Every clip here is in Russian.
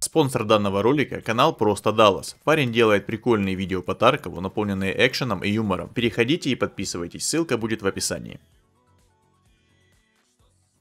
Спонсор данного ролика – канал Просто Даллас. Парень делает прикольные видео по Таркову, наполненные экшеном и юмором. Переходите и подписывайтесь, ссылка будет в описании.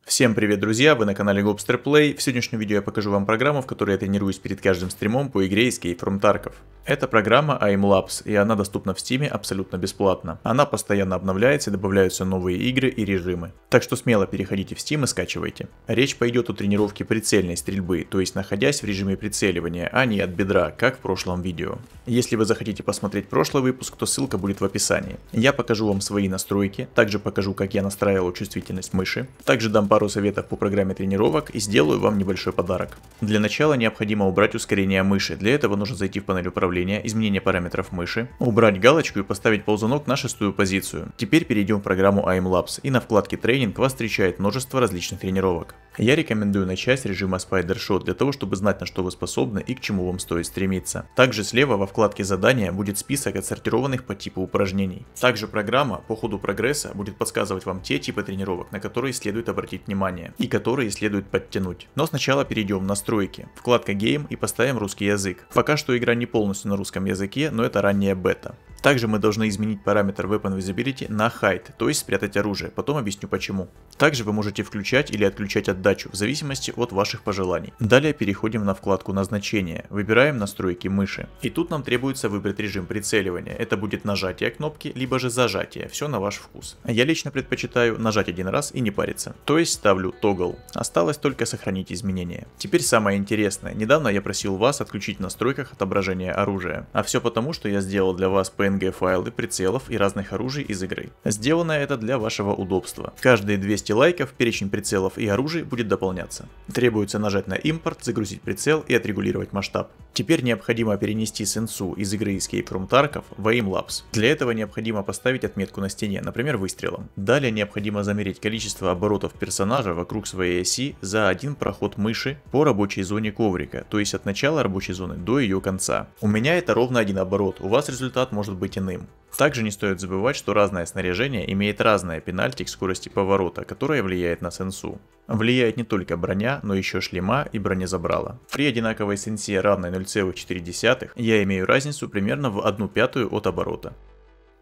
Всем привет, друзья! Вы на канале Globster Play. В сегодняшнем видео я покажу вам программу, в которой я тренируюсь перед каждым стримом по игре Escape from Tarkov. Это программа AimLabs, и она доступна в Steam абсолютно бесплатно. Она постоянно обновляется, добавляются новые игры и режимы. Так что смело переходите в Steam и скачивайте. Речь пойдет о тренировке прицельной стрельбы, то есть находясь в режиме прицеливания, а не от бедра, как в прошлом видео. Если вы захотите посмотреть прошлый выпуск, то ссылка будет в описании. Я покажу вам свои настройки, также покажу, как я настраивал чувствительность мыши, также дам пару советов по программе тренировок и сделаю вам небольшой подарок. Для начала необходимо убрать ускорение мыши, для этого нужно зайти в панель управления управления, изменение параметров мыши, убрать галочку и поставить ползунок на шестую позицию. Теперь перейдем в программу AIM Labs и на вкладке «Тренинг» вас встречает множество различных тренировок. Я рекомендую начать режима Spider Shot для того, чтобы знать на что вы способны и к чему вам стоит стремиться. Также слева во вкладке задания будет список отсортированных по типу упражнений. Также программа по ходу прогресса будет подсказывать вам те типы тренировок, на которые следует обратить внимание и которые следует подтянуть. Но сначала перейдем в настройки. Вкладка Game и поставим русский язык. Пока что игра не полностью на русском языке, но это ранняя бета. Также мы должны изменить параметр Weapon Visibility на Hide, то есть спрятать оружие, потом объясню почему. Также вы можете включать или отключать отдачу, в зависимости от ваших пожеланий. Далее переходим на вкладку назначения, выбираем настройки мыши. И тут нам требуется выбрать режим прицеливания, это будет нажатие кнопки, либо же зажатие, все на ваш вкус. Я лично предпочитаю нажать один раз и не париться, то есть ставлю Toggle. Осталось только сохранить изменения. Теперь самое интересное, недавно я просил вас отключить в настройках отображение оружия, а все потому, что я сделал для вас PNG PNG файлы прицелов и разных оружий из игры. Сделано это для вашего удобства. Каждые 200 лайков перечень прицелов и оружий будет дополняться. Требуется нажать на импорт, загрузить прицел и отрегулировать масштаб. Теперь необходимо перенести сенсу из игры Escape Room Tarkov в AIM Labs. Для этого необходимо поставить отметку на стене, например выстрелом. Далее необходимо замерить количество оборотов персонажа вокруг своей оси за один проход мыши по рабочей зоне коврика, то есть от начала рабочей зоны до ее конца. У меня это ровно один оборот, у вас результат может быть быть иным. Также не стоит забывать, что разное снаряжение имеет разное пенальти к скорости поворота, которое влияет на сенсу. Влияет не только броня, но еще шлема и бронезабрала. При одинаковой сенсе равной 0,4 я имею разницу примерно в 1 пятую от оборота.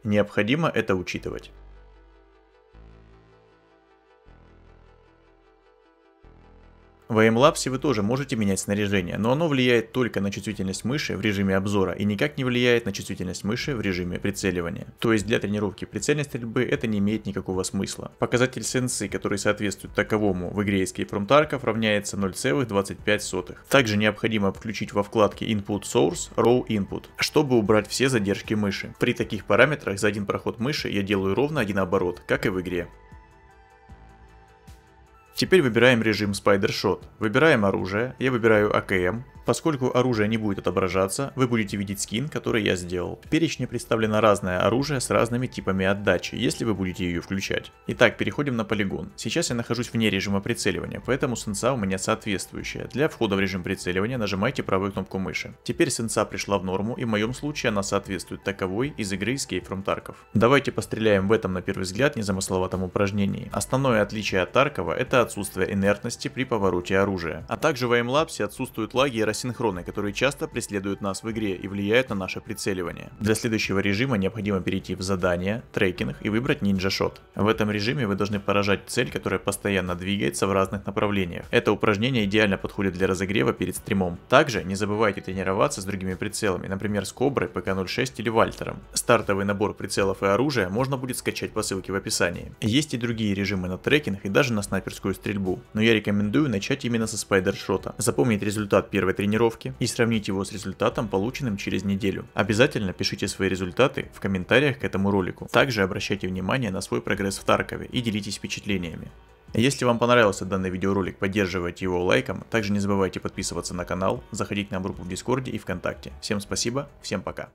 Необходимо это учитывать. В AMLabs вы тоже можете менять снаряжение, но оно влияет только на чувствительность мыши в режиме обзора и никак не влияет на чувствительность мыши в режиме прицеливания. То есть для тренировки прицельной стрельбы это не имеет никакого смысла. Показатель сенсы, который соответствует таковому в игре Escape from Tarkov, равняется 0,25. Также необходимо включить во вкладке Input Source Raw Input, чтобы убрать все задержки мыши. При таких параметрах за один проход мыши я делаю ровно один оборот, как и в игре. Теперь выбираем режим Spider Shot, выбираем оружие, я выбираю АКМ, Поскольку оружие не будет отображаться, вы будете видеть скин, который я сделал. В перечне представлено разное оружие с разными типами отдачи, если вы будете ее включать. Итак, переходим на полигон. Сейчас я нахожусь вне режима прицеливания, поэтому сенса у меня соответствующая. Для входа в режим прицеливания нажимайте правую кнопку мыши. Теперь сенса пришла в норму и в моем случае она соответствует таковой из игры Escape from Tarkov. Давайте постреляем в этом на первый взгляд незамысловатом упражнении. Основное отличие от Таркова это отсутствие инертности при повороте оружия. А также в Aimlabs отсутствуют лаги и асинхроны, которые часто преследуют нас в игре и влияют на наше прицеливание. Для следующего режима необходимо перейти в задание, трекинг и выбрать Ninja Shot. В этом режиме вы должны поражать цель, которая постоянно двигается в разных направлениях. Это упражнение идеально подходит для разогрева перед стримом. Также не забывайте тренироваться с другими прицелами, например с Коброй, ПК-06 или Вальтером. Стартовый набор прицелов и оружия можно будет скачать по ссылке в описании. Есть и другие режимы на трекинг и даже на снайперскую стрельбу, но я рекомендую начать именно со спайдершота. Запомнить результат первой тренировки тренировки и сравнить его с результатом, полученным через неделю. Обязательно пишите свои результаты в комментариях к этому ролику. Также обращайте внимание на свой прогресс в Таркове и делитесь впечатлениями. Если вам понравился данный видеоролик, поддерживайте его лайком, также не забывайте подписываться на канал, заходить на группу в Дискорде и ВКонтакте. Всем спасибо, всем пока.